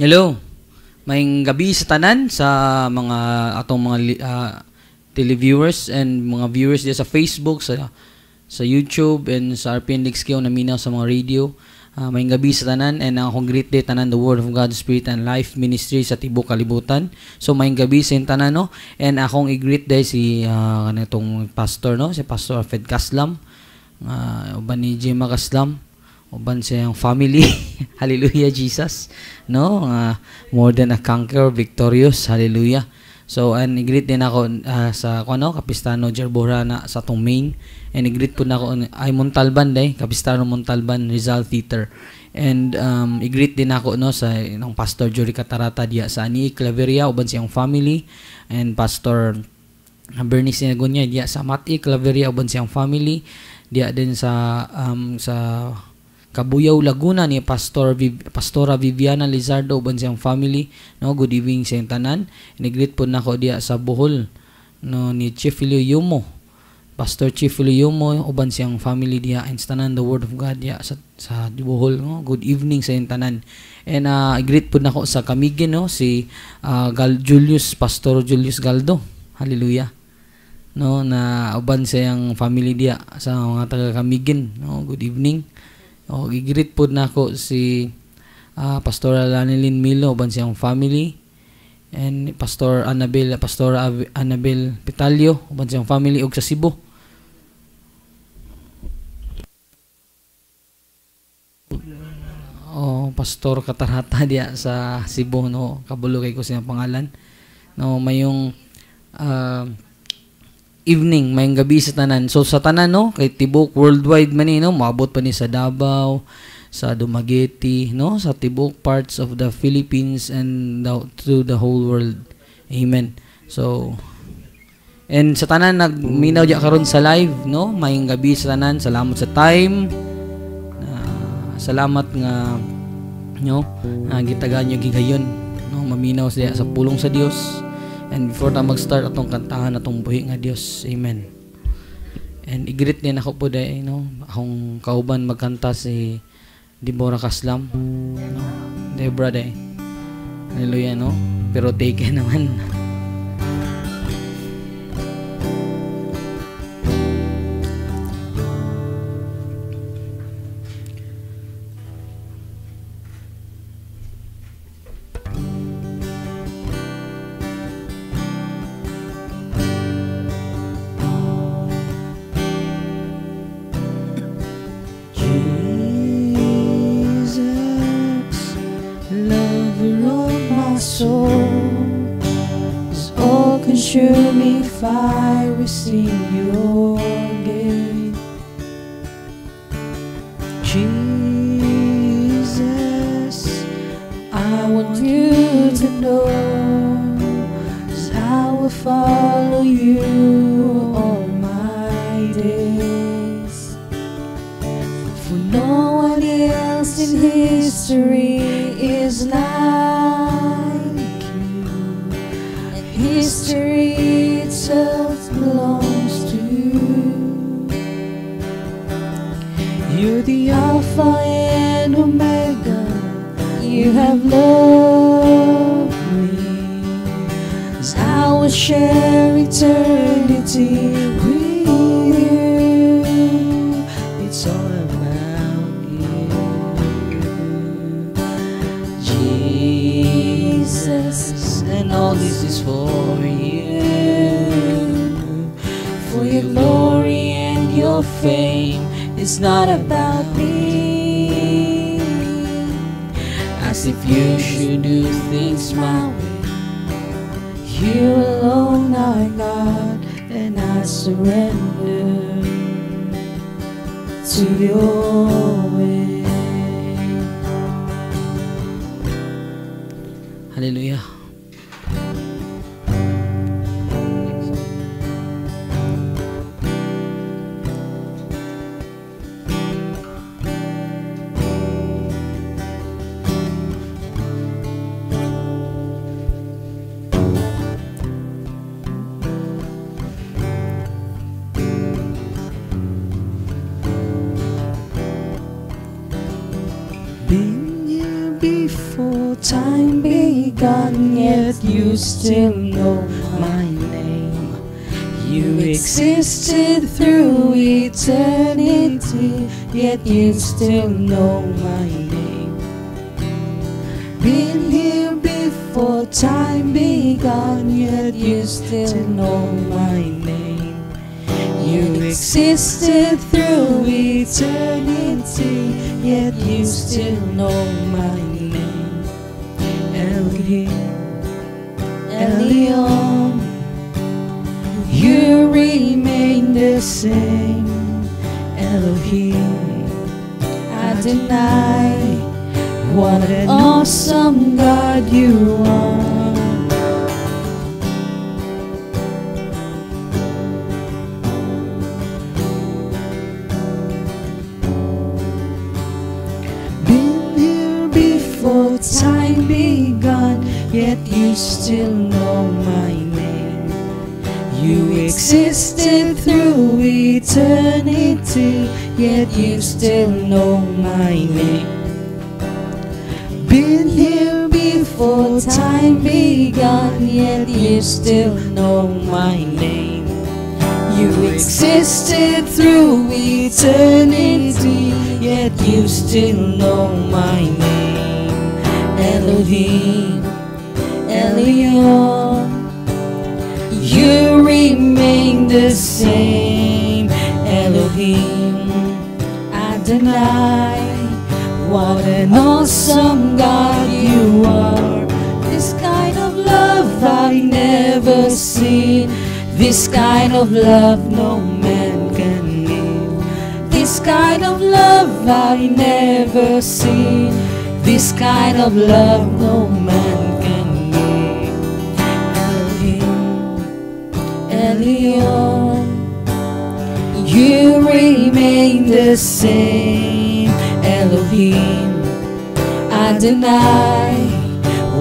Hello. Maying gabi sa tanan sa mga atong mga uh, televiewers and mga viewers diya sa Facebook, sa sa YouTube and sa RPN Lixkyo na minaw sa mga radio. Uh, ah, maying gabi sa tanan and ang akong great day tanan the Word of God, Spirit and Life Ministry sa Tibok Kalibutan. So maying gabi sa tanan no and akong i-greet day si uh, kanitong pastor no, si Pastor Fed Kaslam. Uh, uban ni Jim Kaslam uban sa iyong family. hallelujah, Jesus. No? Uh, more than a conqueror, victorious. Hallelujah. So, and i-greet din ako uh, sa kuno ano, Kapistano Jerbora na sa tong main. And i-greet po na ako ay Montalban day, eh. Kapistano Montalban Rizal Theater. And um, i-greet din ako no sa ng Pastor Jory Catarata diya sa ani Claveria uban siyang family and Pastor Bernie Sinagonya diya sa Mati Claveria uban siyang family diya din sa um, sa Kabuyaw Laguna ni Pastor Viv, Pastora Viviana Lizardo uban siyang family no good evening sa tanan iniglit po nako diya sa Bohol no ni Chief Yumo Pastor Chief Yumo uban siyang family diya and tanan the word of God diya sa sa Bohol no good evening sa tanan and uh, ah, greet po nako sa Kamigin no si uh, Gal Julius Pastor Julius Galdo hallelujah no na uban sa family diya sa mga taga Kamigin no good evening o, oh, gigreet po na ako si uh, ah, Pastora Lanilin Milo ban siyang family and Pastor Annabel, Pastor Annabel Pitalio ban siyang family ug sa Cebu. O, oh, Pastor Katarhata diya sa Cebu no, kabulo kay ko siyang pangalan. No, mayong uh, evening, mayang gabi sa tanan. So sa tanan no, kay tibok worldwide man ni no, maabot pa ni sa Davao, sa Dumaguete, no, sa tibok parts of the Philippines and the, to the whole world. Amen. So and sa tanan nagminaw ja karon sa live, no? Mayang gabi sa tanan. Salamat sa time. Uh, salamat nga no, uh, gitagaan nyo gigayon. No, maminaw siya sa pulong sa Dios. And before ta mag-start atong kantahan atong buhi nga Dios. Amen. And igreet din nako po day, no, akong kauban magkanta si Deborah Kaslam. No? Deborah day. Hallelujah, no? Pero take naman. Alpha and Omega, you have loved me. As I will share eternity with you, it's all about you, Jesus. And all this is for you, for your glory and your fame. It's not about Cause if you should do things my way, you alone are God, and I surrender to your way. Hallelujah. still know my name. You existed through eternity, yet you still know my name. Been here before time began, yet you still know my name. You existed through eternity, yet you still know my name. Elohim. Elion, you remain the same. Elohim, I deny what an awesome God you are. Been here before time began, yet you still existed through eternity, yet you still know my name. Been here before time began, yet you still know my name. You existed through eternity, yet you still know my name. Elohim, Elion you remain the same, Elohim. deny what an awesome God you are. This kind of love I've never seen. This kind of love no man can give. This kind of love I never seen. This kind of love no man Elion. You remain the same, Elohim. I deny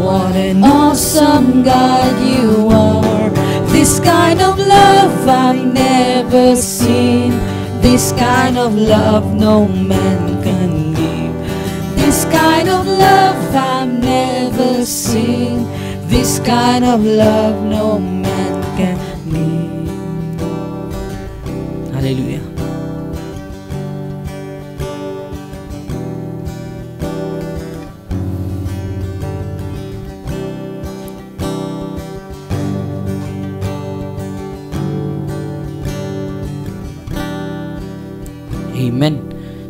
what an awesome God you are. This kind of love I've never seen. This kind of love no man can give. This kind of love I've never seen. This kind of love no man can Hallelujah. Amen.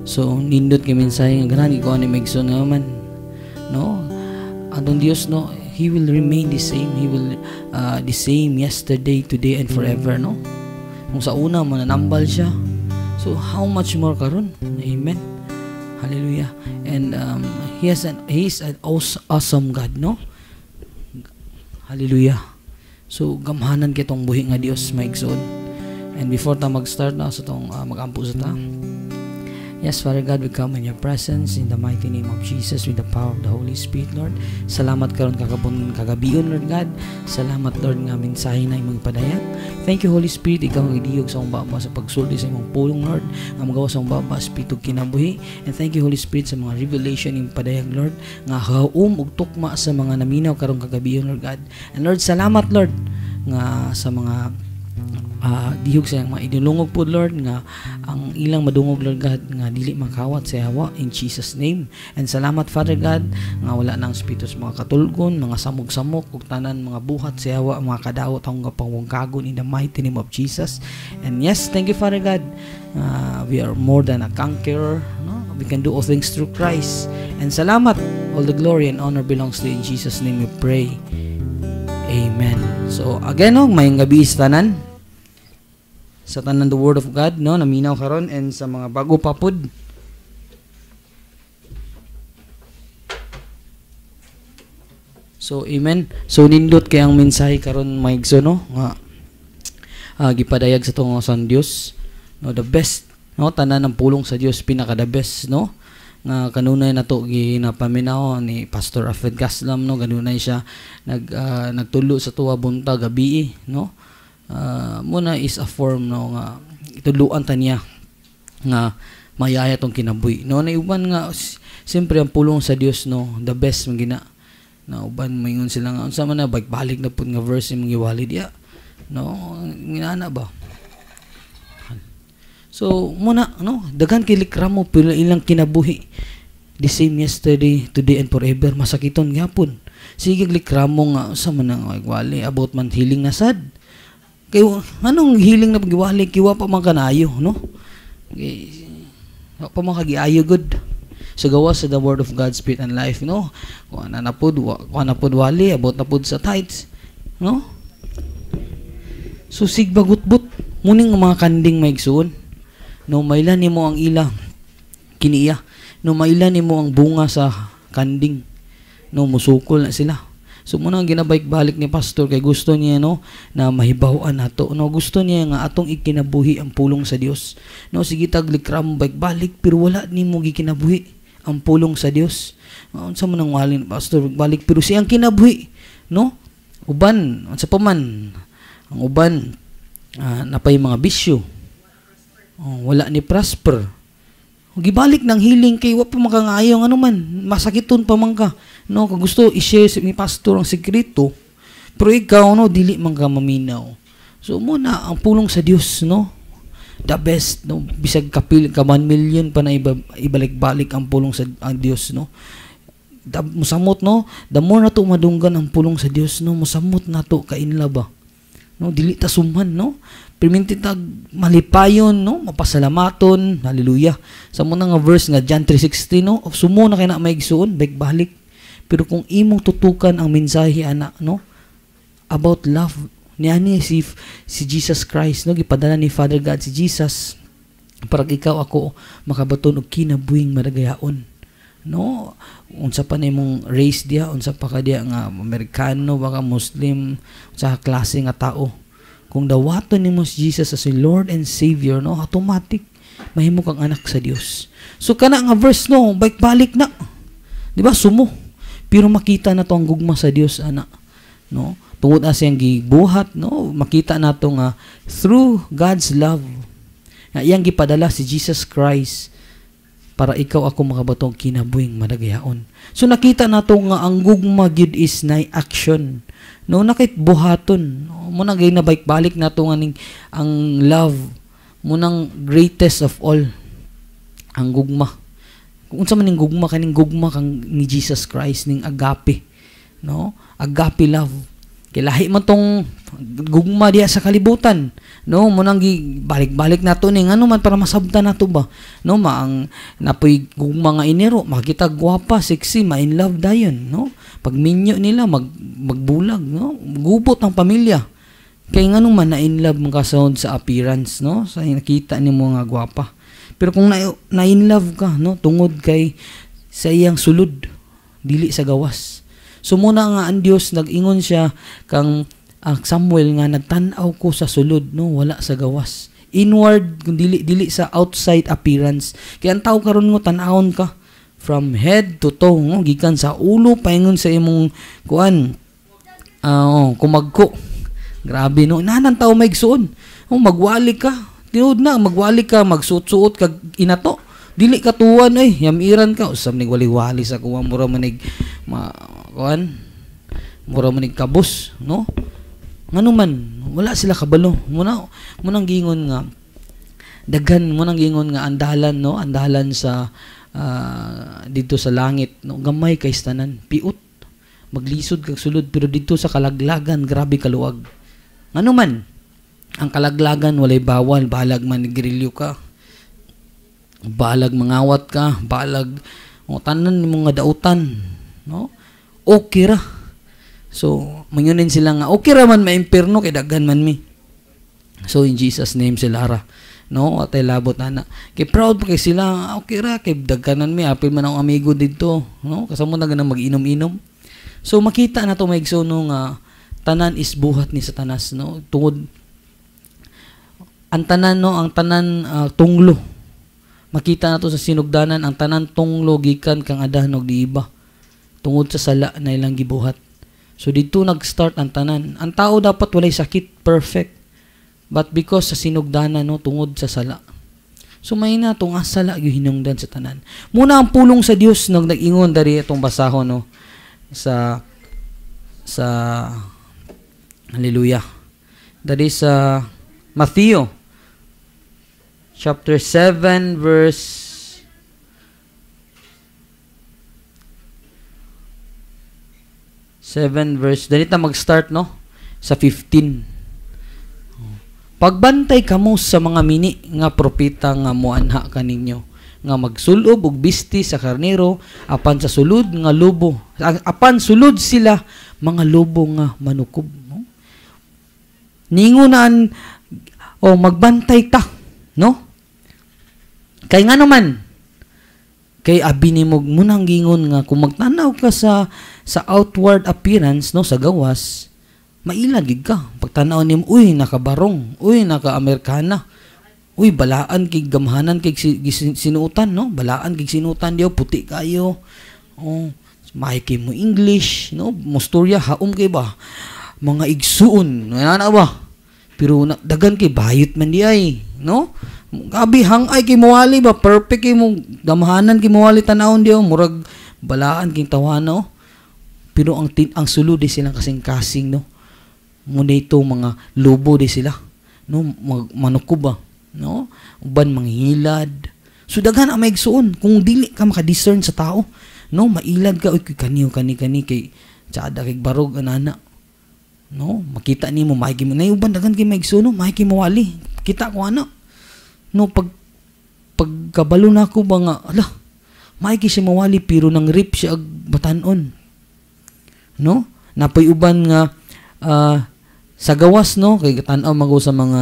So, nindot kay mensahe nga gani ko ani Megson nga man. No? Atong Dios no, He will remain the same. He will uh, the same yesterday, today, and forever, no? Kung sa una, mananambal siya. So, how much more karon? Amen. Hallelujah. And um, he, has an, he is an awesome God, no? Hallelujah. So, gamhanan kitong buhi nga Dios, maigsoon. And before ta mag-start na sa tong uh, mag-ampo sa ta, Yes, Father God, we come in your presence in the mighty name of Jesus with the power of the Holy Spirit, Lord. Salamat karon kagabon kagabion, Lord God. Salamat, Lord, nga mensahe na imong padayag. Thank you, Holy Spirit, ikaw ang idiyog sa umbaba sa pagsulti sa imong pulong, Lord. Nga magawa sa umbaba, pitog kinabuhi. And thank you, Holy Spirit, sa mga revelation imong padayag, Lord. Nga haum og tukma sa mga naminaw karong kagabion, Lord God. And Lord, salamat, Lord, nga sa mga uh, dihog sa mga idulungog po Lord nga ang ilang madungog Lord God nga dili makawat sa yawa in Jesus name and salamat Father God nga wala nang spitos mga katulgon mga samog-samok ug tanan mga buhat sa yawa mga kadawat ang pangwangkagon in the mighty name of Jesus and yes thank you Father God uh, we are more than a conqueror no? we can do all things through Christ and salamat all the glory and honor belongs to you in Jesus name we pray Amen. So, again, no, oh, mayong gabi sa tanan sa tanan the word of God no naminaw karon and sa mga bago pa pud So amen. So nindot kay ang mensahe karon maigso no nga uh, gipadayag sa tong sa Dios no the best no tanan ng pulong sa Dios pinaka the best no nga kanunay nato ginapaminaw ni Pastor Alfred Gaslam no ganunay siya nag uh, nagtulo sa tuwa buntag gabi no uh, muna is a form no nga ituluan ta niya nga mayaya tong kinabuhi no na uban nga siyempre ang pulong sa Dios no the best man gina na uban mayon sila nga unsa man na balik na pud nga verse imong iwali diya no nginana ba So, muna, no, daghan kay likramo pila ilang kinabuhi. The same yesterday, today, and forever, masakiton gapon. Sige, likramo nga, sa man ang wali, about man healing na sad. Kayo, anong healing na pagiwali? Kiwa pa man kanayo, no? Okay. pa man kagiayo good. So gawas sa the word of God, spirit and life, no? Kung na napod, kung na pod wali, about na pod sa tithes, no? So bagutbut muning mga kanding maigsoon. No, mailan nimo ang ila, kiniya. No, mailan nimo ang bunga sa kanding. No, musukol na sila So muna ginabaik-balik ni pastor kay gusto niya no na mahibawan nato. No gusto niya nga atong ikinabuhi ang pulong sa Dios. No sige taglikram balik pero wala nimo gikinabuhi ang pulong sa Dios. Unsa man ang walin pastor balik pero ang kinabuhi no? Uban unsa pa man ang uban uh, napay mga bisyo. Oh, wala ni prosper gibalik ng healing kay wa pa makangayo ano man masakiton pa man ka no kung gusto i-share sa si, mi pastor ang sekreto pero ikaw no dili man ka maminaw so muna ang pulong sa Dios no the best no bisag kapil ka man million pa na iba, ibalik-balik ang pulong sa ang Dios no da, musamot no the more nato madunggan ang pulong sa Dios no musamot nato kainla ba no dili ta suman no Pirmintitag malipayon, no? mapasalamaton, haleluya Sa muna nga verse nga John 3.16, no? Sumo na kayo may igsuon, balik balik. Pero kung imong tutukan ang mensahe, ana, no? About love, niya ni si, si Jesus Christ, no? Gipadala ni Father God si Jesus para ikaw ako makabaton og kinabuhing maragayaon no unsa pa ni mong race dia unsa pa ka dia nga Amerikano baka Muslim sa klase nga tao kung dawaton nimo si Jesus as your Lord and Savior, no, automatic mahimo kang anak sa Dios. So kana nga verse no, balik-balik na. 'Di ba? Sumo. Pero makita na to ang gugma sa Dios ana, no? Tungod as yang gibuhat, no, makita nato nga through God's love na iyang gipadala si Jesus Christ para ikaw ako makabatong kinabuhing madagayaon. So nakita na to nga ang gugma gid is na action No nakit buhaton. Mo na gay na bike balik na to nganing ang love mo nang greatest of all ang gugma. Kung unsa maning gugma kaning gugma kang ni Jesus Christ ning agape, no? Agape love Kilahi man tong gugma diya sa kalibutan. No, mo nang balik-balik nato ni ngano man para masabtan nato ba. No, maang ang napoy gugma nga inero, makita gwapa, sexy, ma in love dayon, no. Pag minyo nila mag magbulag, no. Gubot ang pamilya. Kay ngano man na in love mga sound sa appearance, no. Sa nakita ni mo nga gwapa. Pero kung na, na in love ka, no, tungod kay sa iyang sulod, dili sa gawas So muna nga ang Dios nagingon siya kang uh, Samuel nga nagtan-aw ko sa sulod no wala sa gawas. Inward kung dili dili sa outside appearance. Kaya ang tao karon mo tan-awon ka from head to toe no? gikan sa ulo paingon sa imong kuan uh, oh, kumagko. Grabe no. Nanang tao may gsuon. Oh, magwali ka. Tinud na magwali ka, magsuot-suot kag inato dili ka tuwan ay eh. yamiran ka usab ning wali-wali sa kuwa mura manig ma kuan mura man kabus no nganuman wala sila kabalo muna nang gingon nga daghan mo nang gingon nga andalan no andalan sa uh, dito sa langit no gamay kay tanan piut maglisod kag sulod pero dito sa kalaglagan grabe kaluwag nganuman ang kalaglagan walay bawal balag man grilyo ka balag mangawat ka balag o tanan ni mga dautan no okay ra. So, mangyunin sila nga, okay ra man maimperno kay daghan man mi. So, in Jesus name sila ra. No, atay labot na Kay proud pa kay sila, ah, okay ra, kay daghanan mi, apil man ang amigo dito. No, kasama na ganang mag-inom-inom. So, makita na to may no, nga, tanan is buhat ni satanas, no? Tungod, ang tanan, no, ang tanan uh, tunglo. Makita na to sa sinugdanan, ang tanan tunglo, gikan kang adahan, no, di iba tungod sa sala na ilang gibuhat. So dito nag-start ang tanan. Ang tao dapat walay sakit, perfect. But because sa sinugdanan no tungod sa sala. So may na tong asala ah, gyud hinungdan sa tanan. Muna ang pulong sa Dios nag nag-ingon dari itong basahon no sa sa Hallelujah. That is uh, Matthew chapter 7 verse 7 verse, ganito mag-start, no? Sa 15. Pagbantay kamo sa mga mini nga propita nga muanha kaninyo nga magsulob og bisti sa karnero apan sa sulod nga lobo apan sulod sila mga lobo nga manukob no? ningunan o oh, magbantay ta no kay nga naman Kay abi nimo mo nang gingon nga kung magtanaw ka sa sa outward appearance no sa gawas, maila gid ka. Pagtanaw nimo, uy nakabarong, uy naka-Amerikana. Uy balaan kay gamhanan kay sinuutan no, balaan kay sinuutan dio puti kayo. Oh, maiki mo English no, mosturya haom kay ba. Mga igsuon, na ba? Pero na, dagan kay bayot man di ay, no? Gabi hang ay muwali ba perfect kay mo damhanan kay muwali tanawon diyo oh. murag balaan king tawano. Oh. Pero ang tin ang sulod di silang kasing kasing no. Mo dito mga lubo di sila. No mag, manukuba ah. no uban manghilad. So daghan ang maigsuon kung dili ka maka-discern sa tao no mailad ka uy kaniyo oh, kani kani kay tsada kay barog anana no makita nimo maigi mo nay uban daghan kay maigsuon no maigi mawali kita ko ano No, pag pagkabalo na ako mga ala, maiki si mawali pero nang rip siya ag batanon. No? Napoy uban nga uh, sa gawas no kay tan-aw mago sa mga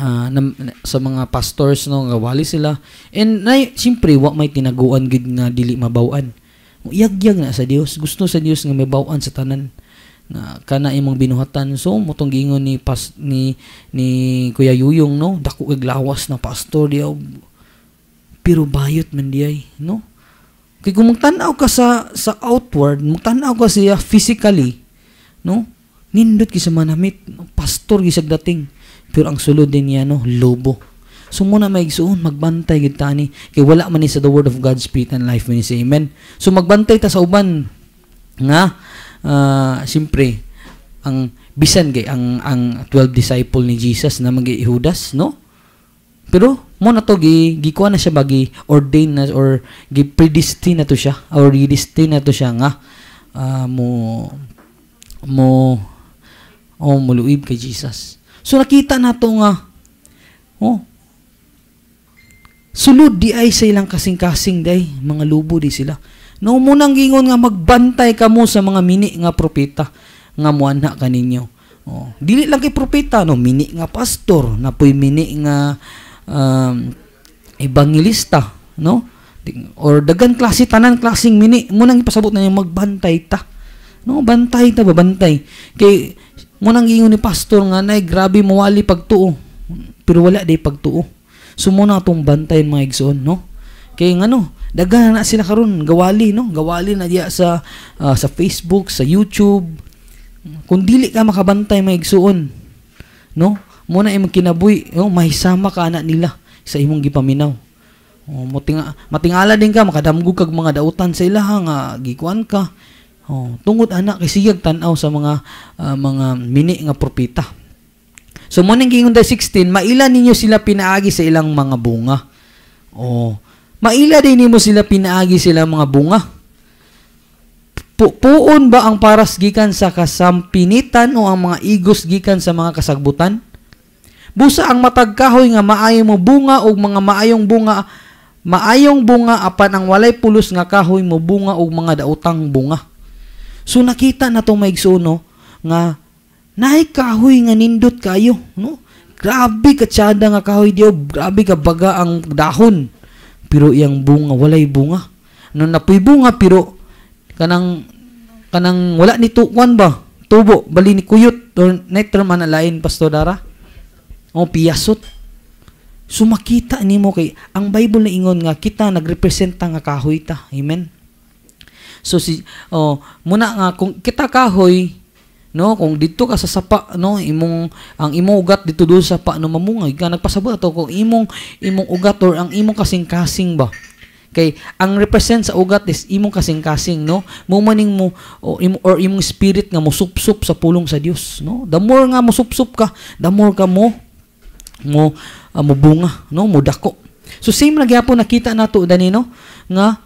uh, ah, na, sa mga pastors no wali sila and na simpre wa may tinaguan gid nga dili mabawan yagyag na sa Dios gusto sa Dios nga mabawan sa tanan na kana imong binuhatan so mutong gingon ni pas ni ni Kuya Yuyong no dako ug lawas na pastor diaw pero bayot man diay eh, no kay kung magtan-aw ka sa sa outward magtan-aw ka siya physically no nindot kisa manamit no? pastor gisag dating pero ang sulod din niya no lobo So muna may igsuon, magbantay gid tani kay wala man ni sa the word of God spirit and life man say amen. So magbantay ta sa uban nga uh, siyempre ang bisan gay ang ang 12 disciple ni Jesus na magi Judas no pero mo na to gi gikuha na siya bagi ordain na or gi predestine na to siya or predestine na to siya nga uh, mo mo oh muluib kay Jesus so nakita na to nga oh sulod di ay sa ilang kasing-kasing day mga lubo di sila No mo nang gingon nga magbantay kamo sa mga mini nga propeta nga muanha kaninyo. Oh, dili lang kay propeta no mini nga pastor na puy mini nga um, evangelista no or dagan klase tanan klasing mini mo nang ipasabot na yung magbantay ta no bantay ta babantay kay mo nang ingon ni pastor nga nay grabe mawali pagtuo pero wala day pagtuo so mo na atong bantayan mga igsoon no kay ano daghan na sila karon gawali no gawali na diya sa uh, sa Facebook sa YouTube kung dili ka makabantay may igsuon no mo na imong kinabuhi no? mahisama ka anak nila sa imong gipaminaw oh, matinga, matingala din ka makadamgo kag mga dautan sa ilaha nga gikuan ka oh, tungod anak kay siyag tan-aw sa mga uh, mga mini nga propita so mo nang gingon 16 maila ninyo sila pinaagi sa ilang mga bunga oh Maila din nimo sila pinaagi sila mga bunga. Pu puon ba ang paras gikan sa kasampinitan o ang mga igos gikan sa mga kasagbutan? Busa ang matagkahoy nga maayo mo bunga o mga maayong bunga maayong bunga apan ang walay pulos nga kahoy mo bunga og mga daotang bunga. So nakita na tong maigsuno nga naay kahoy nga nindot kayo, no? Grabe ka tiyada nga kahoy diyo, grabe ka baga ang dahon pero iyang bunga walay bunga no napoy bunga pero kanang kanang wala ni tuwan ba tubo bali ni kuyot or netter man lain pasto dara o piyasot sumakita nimo kay ang Bible na ingon nga kita nagrepresenta nga kahoy ta amen so si oh muna nga kung kita kahoy no kung dito ka sa sapa no imong ang imong ugat dito do sa sapa no mamungay ka nagpasabot ato kung imong imong ugat or ang imong kasing-kasing ba kay ang represent sa ugat is imong kasing-kasing no mo maning mo or, imong, or imong spirit nga mosupsop sa pulong sa Dios no the more nga mosupsop ka the more ka mo mo uh, ah, mubunga no mudako so same lang gyapon nakita nato dani no nga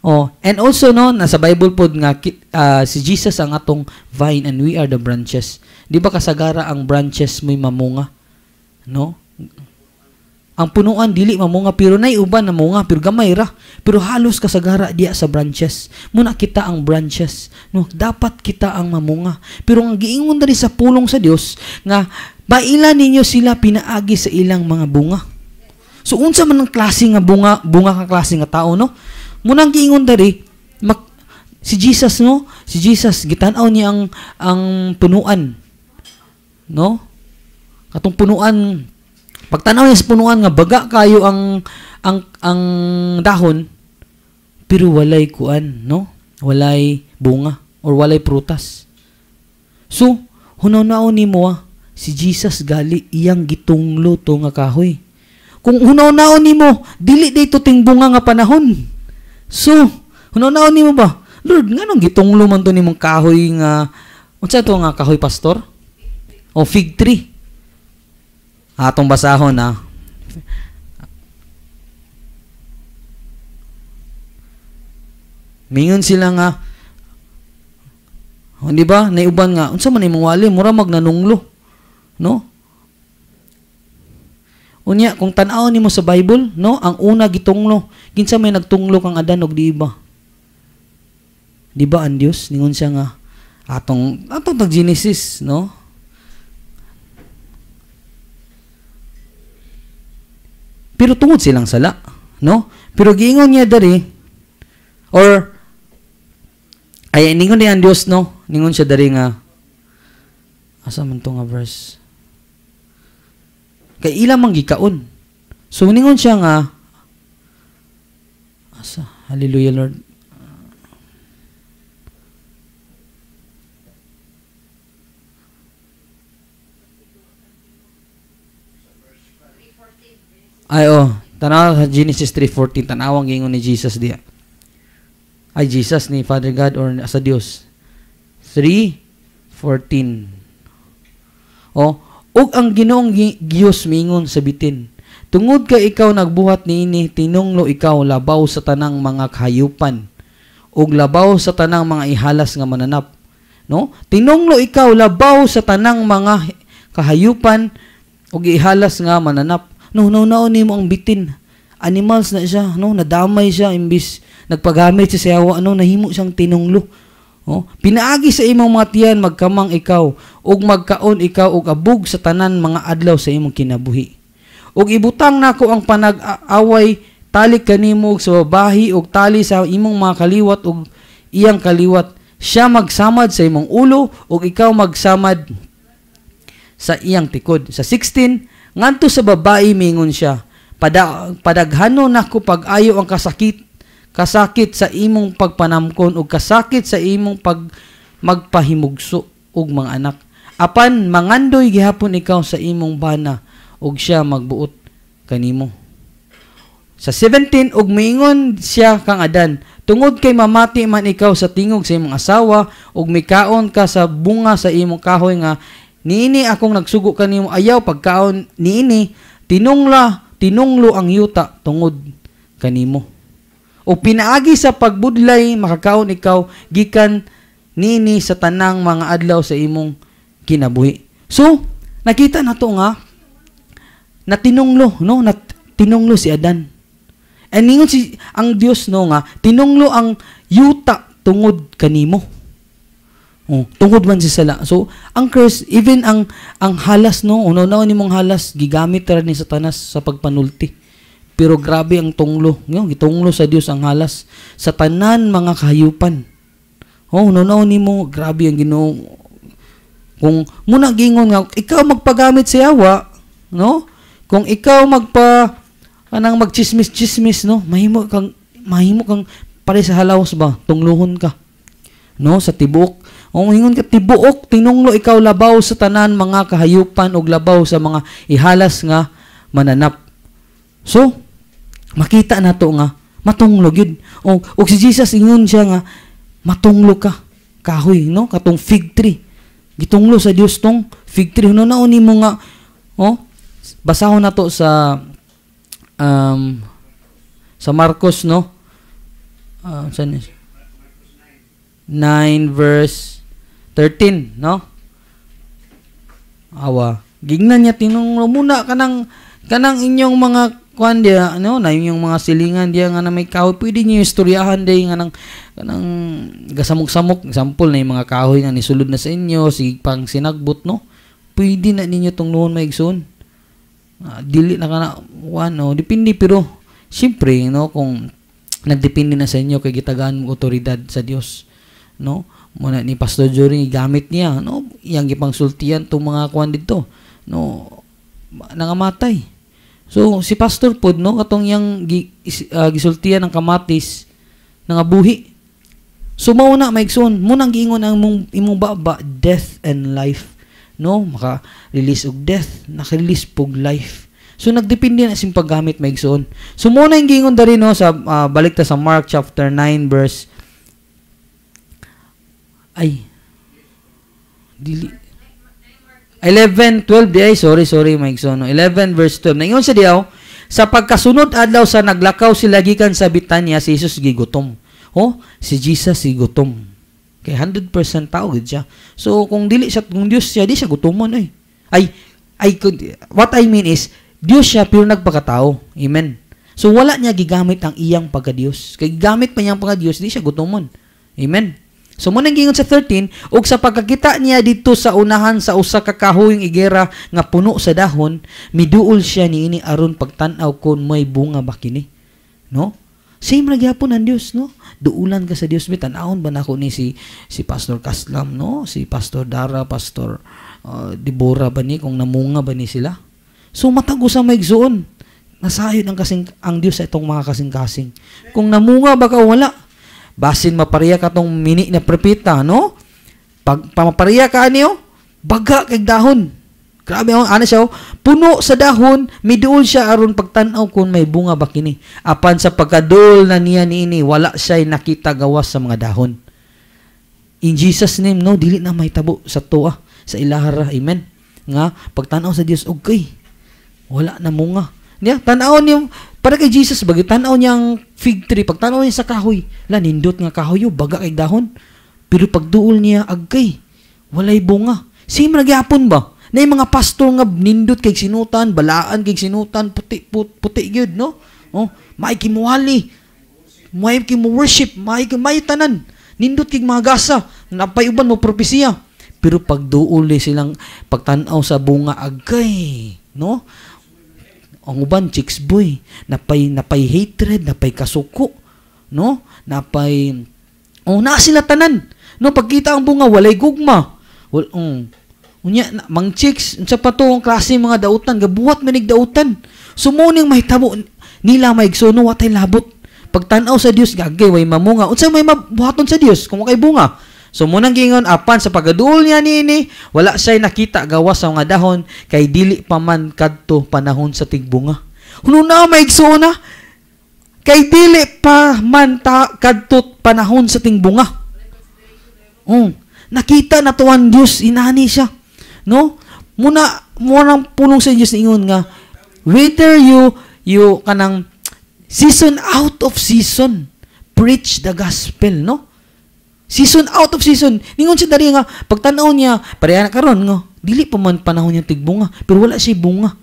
Oh, and also no, nasa Bible pod nga uh, si Jesus ang atong vine and we are the branches. Di ba kasagara ang branches mo'y mamunga? No? Ang punuan dili mamunga pero nay uban na munga pero gamay ra. Pero halos kasagara diya sa branches. Muna kita ang branches. No, dapat kita ang mamunga. Pero ang giingon dali sa pulong sa Dios nga baila ninyo sila pinaagi sa ilang mga bunga. So unsa man ang klase nga bunga, bunga ka klase nga tao no? Munang giingon dari mak, si Jesus no, si Jesus gitanaw niya ang ang punuan. No? Katong punuan pagtanaw niya sa punuan nga baga kayo ang ang ang dahon pero walay kuan, no? Walay bunga or walay prutas. So, hunaw-naon nimo ah, si Jesus gali iyang gitunglo to nga kahoy. Kung hunaw-naon nimo, dili dito tingbunga nga panahon. So, ni mo ba? Lord, nga nang gitunglo man to ni mong kahoy nga unsa to nga kahoy pastor? O fig tree. Atong basahon ha. Ah. Mingon sila nga hindi oh, ba? Naiuban nga, unsa man imong wali, mura magnanunglo. No? Unya kung tan-aw nimo sa Bible, no, ang una gitunglo. Kinsa may nagtunglo kang adan og diba? Di ba ang Dios ningon siya nga atong atong tag Genesis, no? Pero tungod silang sala, no? Pero giingon niya dari or ay ningon ni ang Dios no, ningon siya dari nga asa man to nga verse Kay ilang manggikaon. So ningon siya nga Asa, hallelujah Lord. Ay oh, tanaw sa Genesis 3:14 tanaw ang gingon ni Jesus diya. Ay Jesus ni Father God or sa Dios. 3:14. Oh, ug ang Ginoong Dios mingon sa bitin tungod ka ikaw nagbuhat niini tinunglo ikaw labaw sa tanang mga kahayupan ug labaw sa tanang mga ihalas nga mananap no tinunglo ikaw labaw sa tanang mga kahayupan ug ihalas nga mananap no no naon mo ang bitin animals na siya no nadamay siya imbis nagpagamit siya sa yawa no nahimo siyang tinunglo Oh, pinaagi sa imong mga tiyan magkamang ikaw ug magkaon ikaw og abog sa tanan mga adlaw sa imong kinabuhi. Ug ibutang nako ang panag-away tali kanimo sa babahi ug tali sa imong mga kaliwat ug iyang kaliwat. Siya magsamad sa imong ulo ug ikaw magsamad sa iyang tikod. Sa 16, nganto sa babae mingon siya, Pada, padaghano nako pag-ayo ang kasakit kasakit sa imong pagpanamkon ug kasakit sa imong pag magpahimugso ug mga anak. Apan mangandoy gihapon ikaw sa imong bana ug siya magbuot kanimo. Sa 17 ug miingon siya kang Adan, tungod kay mamati man ikaw sa tingog sa imong asawa ug mikaon ka sa bunga sa imong kahoy nga niini akong nagsugo kanimo ayaw pagkaon niini tinungla tinunglo ang yuta tungod kanimo o pinaagi sa pagbudlay makakaon ikaw gikan nini sa tanang mga adlaw sa imong kinabuhi. So, nakita na to nga na tinunglo, no? Na tinunglo si Adan. And ningon si ang Dios no nga tinunglo ang yuta tungod kanimo. Oh, tungod man si sala. So, ang curse, even ang ang halas no, uno na ni halas gigamit ra ni Satanas sa pagpanulti. Pero grabe ang tunglo. Ngayon, gitunglo sa Dios ang halas. Sa tanan mga kahayupan. Oh, no, no, ni mo, grabe ang ginoo. Kung muna gingon nga, ikaw magpagamit sa yawa, no? Kung ikaw magpa, anang magchismis-chismis, no? Mahimo kang, mahimo kang pare sa halawas ba? Tungluhon ka. No? Sa tibuok. O oh, ingon ka, tibuok, tinunglo ikaw labaw sa tanan mga kahayupan o labaw sa mga ihalas nga mananap. So, makita na to nga matunglog yun o, o si Jesus ingon siya nga matunglog ka kahoy no katong fig tree gitunglo sa Dios tong fig tree no naon nimo nga oh basahon nato sa um, sa Marcos no uh, saan is? 9 verse 13 no awa gingnan niya tinunglo muna kanang kanang inyong mga kuan dia ano na yung mga silingan dia nga na may kahoy pwede niyo istoryahan day nga nang nang gasamok-samok example na yung mga kahoy nga nisulod na sa inyo si pang sinagbot no pwede na ninyo tong noon may igsoon uh, dili na kana kuan no depende pero syempre no kung nagdepende na sa inyo kay gitagaan mo otoridad sa Dios no mo na ni Pastor Jory gamit niya no yang gipangsultian tong mga kuan dito no nangamatay So si Pastor Pod no katong yang gi, uh, gisultian ng kamatis nga buhi. So mao na maigsoon, mo nang giingon ang imong imong baba death and life no maka release og death nakarelease pug life so nagdepende na sing paggamit maigsoon so mo na gingon diri no sa uh, balik ta sa Mark chapter 9 verse ay dili 11, 12 di ay, sorry, sorry, Mike Sono. 11 verse 12. Naingon sa diaw, oh, sa pagkasunod adlaw sa naglakaw sila gikan sa Bitanya, si Jesus gigutom. Oh, si Jesus si gutom. Kay 100% tao gid siya. So kung dili siya kung Dios siya, di siya gutomon eh. ay. Ay ay what I mean is Dios siya pero nagpakatao. Amen. So wala niya gigamit ang iyang pagka-Dios. Kay gamit pa ang pagka-Dios, di siya gutomon. Amen. So mo nang gingon sa 13 ug sa pagkakita niya dito sa unahan sa usa ka kahoyng igera nga puno sa dahon, miduol siya niini aron pagtan-aw kon may bunga ba kini. No? Same ra gyapon ang Dios, no? Duulan ka sa Dios bitan awon ba nako ni si si Pastor Kaslam, no? Si Pastor Dara, Pastor uh, ah, Dibora ba ni kung namunga ba ni sila? So matago sa may Nasayod ang kasing ang Dios sa itong mga kasing-kasing. Kung namunga ba ka wala, Basin mapariya ka tong mini na prepita, no? Pag pamapariya ka niyo, baga kay dahon. Grabe ang oh, ana siya, oh. puno sa dahon, miduol siya aron pagtan-aw kung may bunga ba kini. Apan sa pagkadol na niya niini, wala siya nakita gawas sa mga dahon. In Jesus name, no, dili na may tabo sa tuwa, sa ilahara. Amen. Nga, pagtanaw sa Dios, okay. Wala na munga. Niya, yeah, tanawon yung para kay Jesus, bagay tanaw niyang fig tree, pag tanaw niya sa kahoy, lanindot nga kahoy, oh, baga kay dahon. Pero pagduol niya, agkay, walay bunga. Same nagyapon ba? Na yung mga pastor nga nindot kay sinutan, balaan kay sinutan, puti, put, puti yun, no? Oh, maikimuhali, may tanan, nindot kay mga gasa, napayuban mo propesiya. Pero pagduol silang pagtanaw sa bunga, agkay, no? ang uban chicks boy napay napay hatred napay kasuko no napay oh na sila tanan no pagkita ang bunga walay gugma wal um unya na, mang chicks sa patong klase mga dautan gabuhat manig dautan sumuning mahitabo nila may maigsuno watay labot pagtan-aw sa Dios gagay way mamunga unsa may mabuhaton sa Dios kung kay bunga So munang gingon apan sa pagaduol niya niini wala say nakita gawas sa mga dahon kay dili pa man kadto panahon sa tigbunga. Uno na maigsuna. kay dili pa man ta kadto panahon sa tingbunga. Um, nakita na tuwan Dios inani siya. No? Muna mo nang punong sa Dios ingon nga whether you you kanang season out of season preach the gospel no Season out of season. Ningon si dari nga, pagtanaw niya, pareha na karon nga, dili pa man panahon yung tigbunga, pero wala si bunga.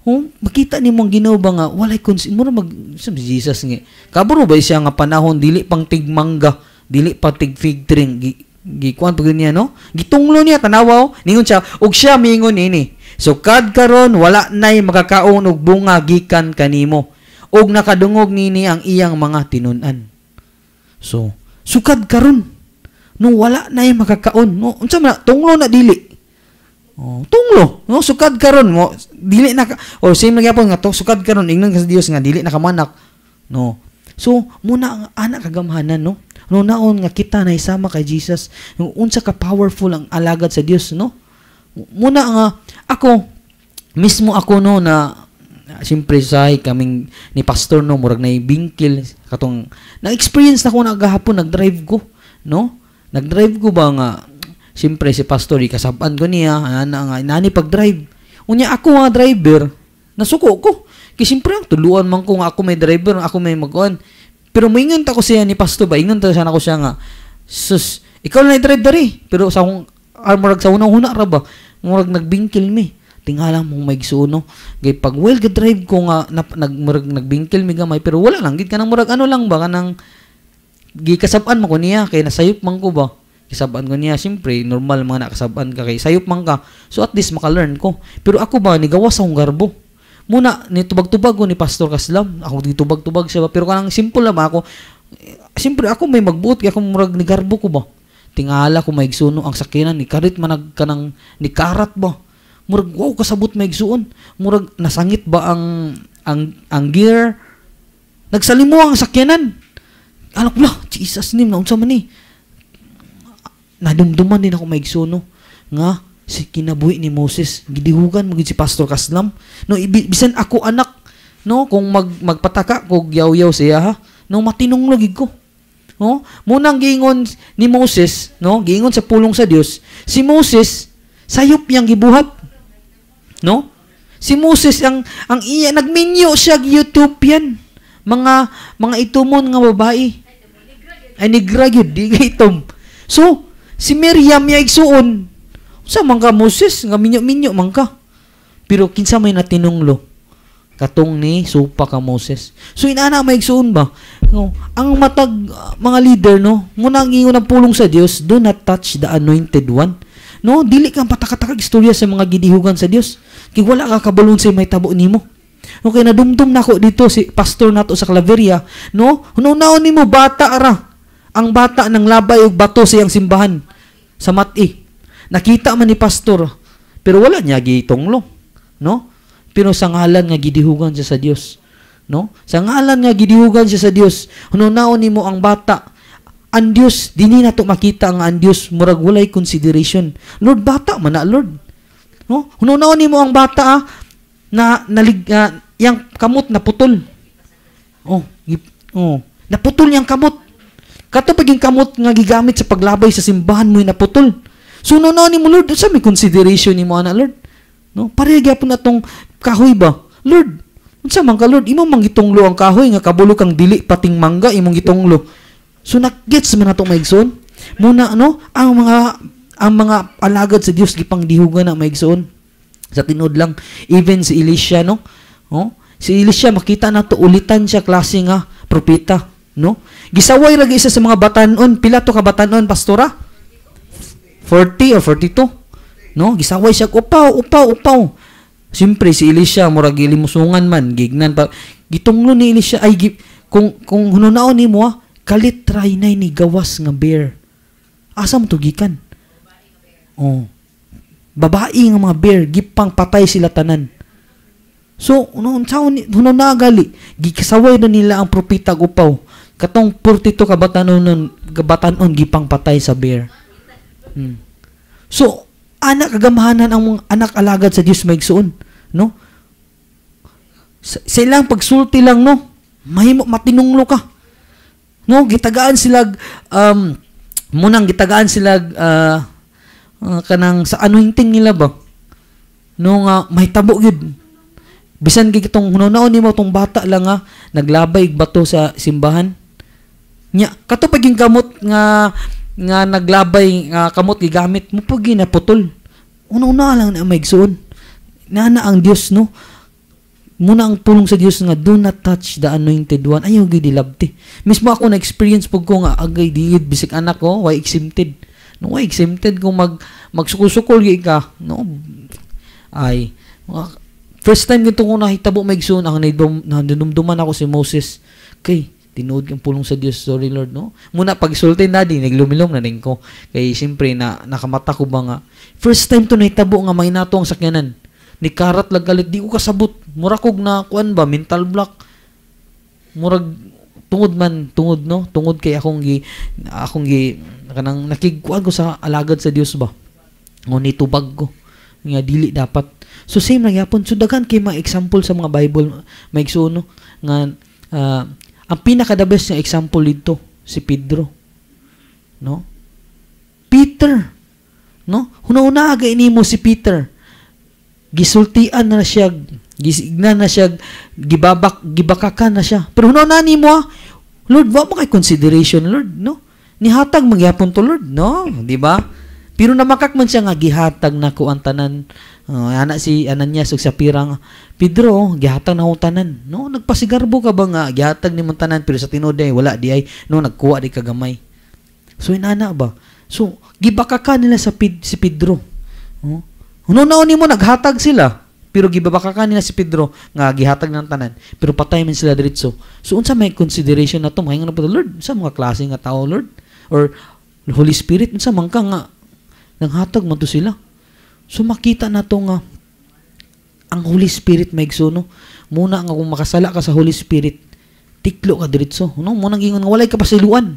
Kung makita ni mong ginawa ba nga, walay konsin, mura mag, sa Jesus nga, kaburo ba siya nga panahon, dili pang tigmangga, dili pa tigfig tree, gi, gikuan pag niya, no? Gitunglo niya, tanawa, ningon siya, og siya mingon ini. So kad karon wala nay makakaon og bunga gikan kanimo og nakadungog nini ang iyang mga tinunan. So, sukad karon no wala na yung makakaon no unsa man tunglo na dili oh tunglo no sukad karon mo dili na or same nga nga to sukad karon ingnan sa Dios nga dili na kamanak no so muna ang anak kagamhanan no no naon nga kita na isama kay Jesus yung unsa ka powerful ang alagad sa Dios no muna nga ako mismo ako no na siyempre sa kaming ni pastor no murag na bingkil katong na experience na ko na gahapon nag ko no nagdrive ko ba nga siyempre si pastor ikasaban ko niya ana ah, nga nani pag-drive unya ako nga driver nasuko ko kay siyempre ang tuluan man ko nga ako may driver ako may mag pero moingon ta ko siya ni pastor ba ingon ta siya nako siya nga sus ikaw na drive dari pero sa akong armorag ah, sa unang huna ra ba murag nagbingkil mi tingala mo may gisuno gay pag well drive ko nga nag murag nagbingkil mi gamay pero wala lang gid kanang murag ano lang ba kanang gikasaban man ko niya kay nasayop man ko ba kasaban ko niya syempre normal mga nakasaban ka kay sayop man ka so at least maka-learn ko pero ako ba ni gawas sa garbo muna ni tubag-tubag ko ni Pastor Kaslam ako di tubag-tubag siya ba pero kanang simple lang ako syempre ako may magbuot kay ako murag ni garbo ko ba tingala ko maigsuno ang sakinan ni karit man nagkanang ni karat ba murag wow kasabot may igsuon murag nasangit ba ang ang ang gear nagsalimo ang sakyanan alok la Jesus nim naunsa man ni nadumduman din ako may no? nga si kinabuhi ni Moses gidihugan mo si Pastor Kaslam no bisan ako anak no kung mag magpataka kog yaw-yaw siya ha no matinong lagi ko no munang giingon ni Moses no giingon sa pulong sa Dios si Moses sayop yang gibuhat No? Si Moses ang ang iya nagminyo siya Ethiopian. Mga mga itumon nga babae. Ay nigra gyud di itom. So si Miriam ya igsuon. Sa mga Moses nga minyo-minyo man ka. Pero kinsa may natinunglo katong ni supa ka Moses. So inana may igsuon ba? No, ang matag mga leader no, mo nang ingon ang pulong sa Dios, do not touch the anointed one No, dili kang patakataka istorya sa mga gidihugan sa Dios. Kay wala ka kabalon sa may tabo nimo. No kay nadumdum nako dito si pastor nato sa Claveria, no? Hunaw nimo bata ara. Ang bata nang labay og bato sa iyang simbahan sa mati. Nakita man ni pastor, pero wala niya gitonglo, no? Pero sa ngalan nga gidihugan siya sa Dios, no? Sa ngalan nga gidihugan siya sa Dios, hunaw nimo ang bata ang Dios dinhi nato makita nga ang Dios murag walay consideration. Lord bata man na Lord. No? Hununaw nimo ang bata ah, na nalig uh, yang kamot na putol. Oh, oh, naputol yang kamot. Kato pag kamot nga gigamit sa paglabay sa simbahan mo naputol. So nunaw nimo Lord, sa may consideration nimo ana Lord. No? Parehya po na tong kahoy ba? Lord, unsa man ka Lord, imo mang gitunglo ang kahoy nga kabulo kang dili pating mangga imong gitunglo. So nakgets man natong maigsoon. Muna ano, ang mga ang mga alagad sa Dios gipang dihugan na maigsoon. Sa tinod lang even si Elisha no. Oh, si Elisha makita nato ulitan siya klase nga propeta no. Gisaway ra isa sa mga batanon, pila to ka batanon pastora? 40 or 42 no gisaway siya upaw upaw upaw Siyempre, si Elisha, murag ilimusungan man, gignan pa. Gitunglo ni Elisha, ay, kung, kung hununaon nimo mo, ah, kalitray na ni gawas nga bear. Asam tugikan? Oh. Babae nga mga bear gipang patay sila tanan. So, unsaon ni huno nagali gikasaway na nila ang propita upaw. Katong 42 kabatanon kabatanon gipang patay sa bear. Hmm. So, anak kagamahanan ang mga anak alagad sa Dios maigsuon, no? Sa, sa ilang pagsulti lang no, mahimo matinunglo ka. No, gitagaan sila um munang gitagaan sila uh, uh, kanang sa ano hinting nila ba? No nga uh, may tabo gid. Bisan gid itong hunaw nimo tong bata lang nga ah, naglabay bato sa simbahan. Nya kato paging gamot nga nga naglabay nga kamot gigamit mo pag putol. Una-una lang na maigsuon. Nana ang Dios no Muna ang tulong sa Dios nga, do not touch the anointed one. Ayaw gid ilabti. Mismo ako na-experience pag ko nga, agay diid, bisik anak ko, why exempted? No, why exempted kung mag, magsukul-sukul ka? No, ay, first time gito ko nakitabo may soon, ang nadumduman ako si Moses. Kay, tinood kang pulong sa Dios sorry Lord, no? Muna, pag sulti na di, naglumilom na rin ko. Kay, siyempre, na, nakamata ko ba nga, first time to naitabo nga, may nato ang sakyanan ni karat lag di ko kasabot mura kog na kuan ba mental block murag tungod man tungod no tungod kay akong gi akong gi kanang nakigkuan ko sa alagad sa Dios ba ngunit tubag ko nga dili dapat so same lang yapon so daghan kay mga example sa mga Bible maigsuno nga uh, ang pinaka the best nga example dito si Pedro no Peter no huna-una aga mo si Peter gisultian na siya gisigna na siya gibabak gibakakan na siya pero no na nimo ah. Lord wa mo kay consideration Lord no ni hatag magyapon to Lord no di ba pero namakak man siya nga gihatag na ko ang tanan uh, ana si ananya ug Sapira nga Pedro gihatag na ko tanan no nagpasigarbo ka ba nga gihatag ni mo tanan pero sa tinud ay wala di ay no nagkuha di kagamay so inana ba so gibakakan nila sa si Pedro no? Oh, Unaw-naon nimo naghatag sila. Pero gibabaka kanina si Pedro nga gihatag ng tanan, pero patay man sila diretso. So unsa may consideration na nato mahingon na po Lord, sa mga klase nga tao Lord or Holy Spirit unsa man ka nga naghatag man to sila. So makita na nato nga ang Holy Spirit may maigsuno. Muna nga kung makasala ka sa Holy Spirit, tiklo ka diretso. Uno mo nang ingon nga walay kapasiluan.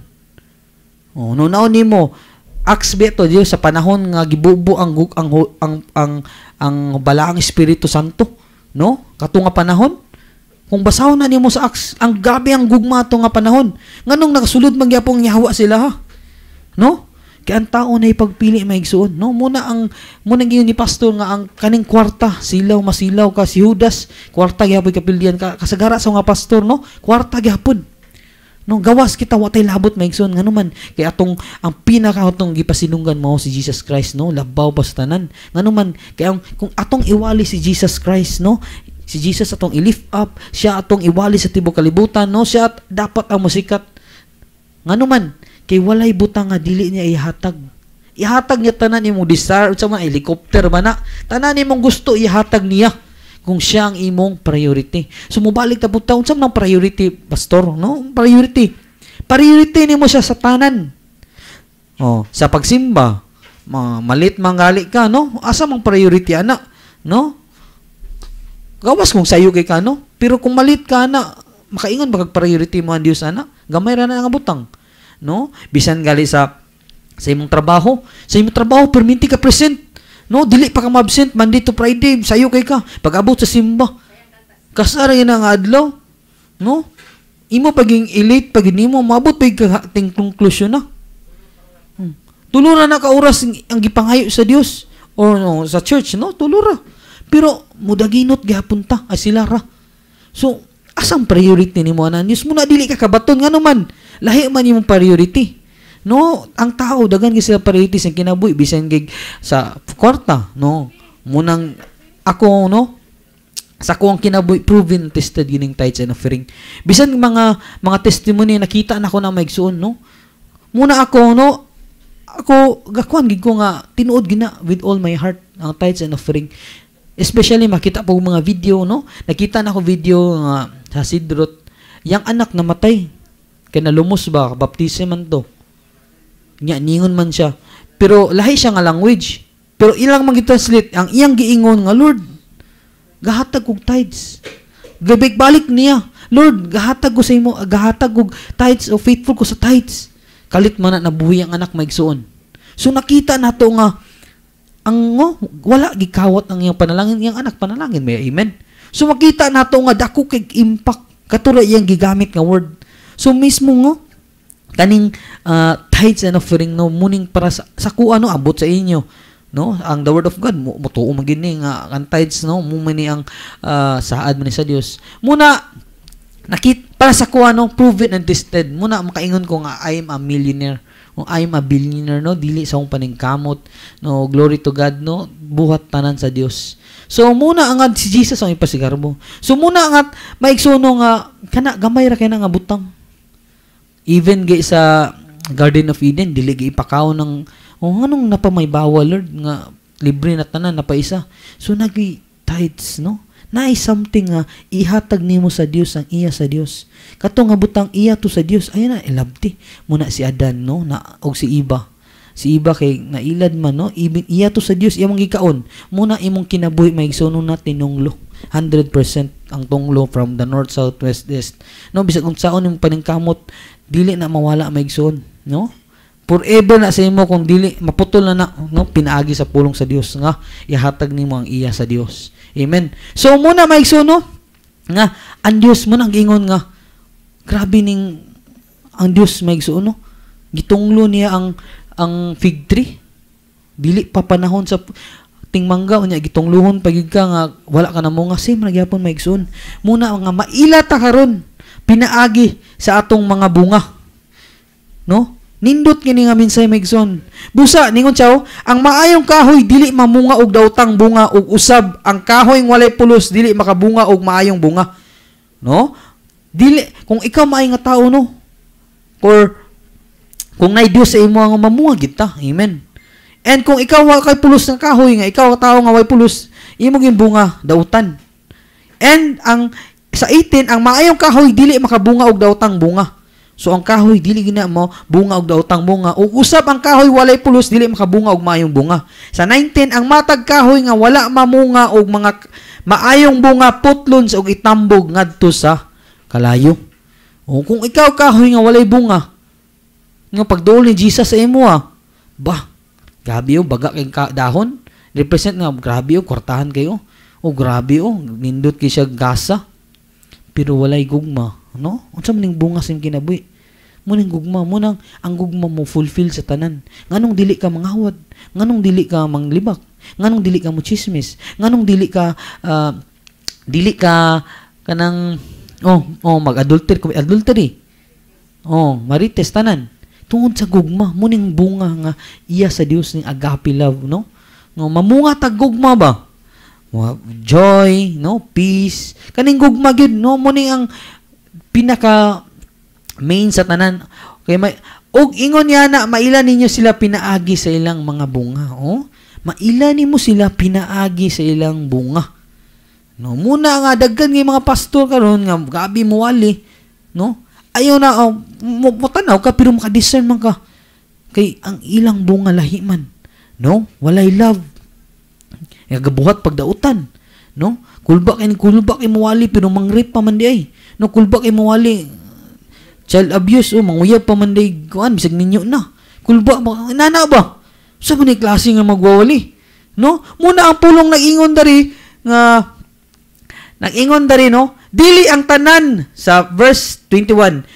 Oh, no naon nimo acts to diyo sa panahon nga gibubo ang ang ang ang, ang balaang Espiritu Santo no kato nga panahon kung basahon na nimo sa acts ang gabi ang gugma to nga panahon nganong nakasulod magyapong yawa sila ha no kay ang tao na ipagpili may igsuon no muna ang muna gyud ni pastor nga ang kaning kwarta silaw masilaw ka si Judas kwarta gyapon kapildian ka kasagara sa nga pastor no kwarta gyapon No, gawas kita watay labot maigsoon ngano man kay atong ang pinaka atong gipasinungan mo si Jesus Christ no labaw pa sa tanan ngano man kay ang kung atong iwali si Jesus Christ no si Jesus atong i-lift up siya atong iwali sa tibok kalibutan no siya at dapat ang musikat ngano man kay walay butang nga dili niya ihatag ihatag niya tanan imong desire sa mga helicopter ba na tanan imong gusto ihatag niya kung siya ang imong priority. So mubalik ta butaw sa mga priority pastor, no? Priority. Priority ni mo siya sa tanan. Oh, sa pagsimba, malit mangali ka, no? Asa mong priority ana, no? Gawas kung sayo kay ka, no? Pero kung malit ka ana, makaingon ba kag priority mo ang Dios ana? Gamay ra na nga butang, no? Bisan gali sa sa imong trabaho, sa imong trabaho perminti ka present No, dili pa ka absent Monday to Friday, sayo kay ka. Pag-abot sa simba. Kasara yun ang adlaw. No? Imo paging elite pag nimo maabot pag kating conclusion na. Hmm. Tulura na ka oras ang gipangayo sa Dios or no, sa church no, tulura. Pero mudaginot gihapon ta ay sila ra. So, asang priority nimo na News mo na dili ka kabaton nga naman. Lahi man imong priority. No, ang tao dagan gyud sila paritis ang kinabuhi bisan gig sa kwarta, no. Munang ako no sa ko ang kinabuhi proven tested gining tithes and offering. Bisan mga mga testimony nakita nako ko na maigsuon no. Muna ako no ako gakuan gid ko nga tinuod gina with all my heart ang tithes and offering. Especially makita po mga video no. Nakita nako video nga uh, sa Sidrot yang anak namatay kay nalumos ba baptisman man to Nya, ningon man siya. Pero lahi siya nga language. Pero ilang mag-translate ang iyang giingon nga, Lord, gahatag kong tides. Gabig balik niya. Lord, gahatag ko sa imo, gahatag ko tides o faithful ko sa tides. Kalit man na nabuhi ang anak maigsuon. So nakita nato nga ang oh, wala gikawat ang iyang panalangin, iyang anak panalangin may amen. So makita nato nga dako kay impact katura iyang gigamit nga word. So mismo nga, kaning uh, ah, tithes and offering no muning para sa, sa ku ano abot sa inyo no ang the word of god mo tuo man nga ang tithes no mo man ang uh, ah, saad man sa Dios muna nakit para sa kuha no prove it and tested muna makaingon ko nga I am a millionaire o I am a billionaire no dili sa akong paningkamot no glory to god no buhat tanan sa Dios So muna ang si Jesus ang ipasigarbo. So muna ang maigsuno nga kana gamay ra kay nga butang even gay sa Garden of Eden dili gay ipakaw ng oh, anong napamaybawa Lord nga libre na tanan napaisa so nagi tides no na is something nga ihatag nimo sa Dios ang iya sa Dios kato nga butang iya to sa Dios ay na ilabti muna si Adan no na og si Iba si Iba kay nailad man no ibin iya to sa Dios imong gikaon muna imong kinabuhi maigsunon na tinunglo 100% ang tunglo from the north south west east no bisag unsaon imong paningkamot dili na mawala may igsoon, no? Forever na sa imo kung dili maputol na na no pinaagi sa pulong sa Dios nga ihatag nimo ang iya sa Dios. Amen. So muna may igsoon no? nga ang Dios mo nang ingon nga grabe ning ang Dios may igsoon no? Gitunglo niya ang ang fig tree. Dili pa panahon sa ting mangga unya gitungluhon pagigka nga wala ka na mo nga same ra gyapon maigsoon. Muna nga maila ta karon pinaagi sa atong mga bunga. No? Nindot kini nga minsay Megson. Busa ningon siya, oh, ang maayong kahoy dili mamunga og dautang bunga og usab ang kahoy walay pulos dili makabunga og maayong bunga. No? Dili kung ikaw maay nga tao no. Or kung nay Dios sa imo nga mamunga gid Amen. And kung ikaw wa kay pulos ng kahoy nga ikaw tao nga walay pulos, imo gyud bunga dautan. And ang sa 18 ang maayong kahoy dili makabunga og daotang bunga. So ang kahoy dili gina mo bunga og daotang bunga. Ug usab ang kahoy walay pulos dili makabunga og maayong bunga. Sa 19 ang matag kahoy nga wala mamunga og mga maayong bunga putlons og itambog ngadto sa kalayo. O kung ikaw kahoy nga walay bunga nga pagduol ni Jesus sa imo ah. ba grabe yo oh, baga kay dahon. Represent nga grabe yo oh, kwartahan kayo. O grabe o oh, nindot kay siya gasa pero walay gugma, no? Unsa man ning bungas imong kinabuhi? Mo ning gugma mo nang ang gugma mo fulfill sa tanan. Nganong dili ka mangawad Nganong dili ka manglibak? Nganong dili ka mo chismis? Nganong dili ka uh, dili ka kanang oh, oh mag-adultery, adultery. Oh, marites tanan. Tungod sa gugma, muning bunga nga iya sa Dios ning agape love, no? No, mamunga tag gugma ba? joy, no, peace. Kaning gugma gyud no mo ni ang pinaka main sa tanan. Okay, may og ingon niya na maila ninyo sila pinaagi sa ilang mga bunga, oh. Maila nimo sila pinaagi sa ilang bunga. No, muna nga daghan ng mga pastor karon nga gabi mo wali, no? Ayaw na oh, mo tanaw ka pero maka-discern man ka. Kay ang ilang bunga lahi man, no? Walay love, nga gabuhat pagdautan no kulbak and kulbak imawali pero mangrip pa man di ay no kulbak imawali child abuse oh manguyab pa man di kuan bisag ninyo na kulbak ba nana ba sa so, ni klase nga magwawali no muna ang pulong nagingon dari nga nagingon dari no dili ang tanan sa verse 21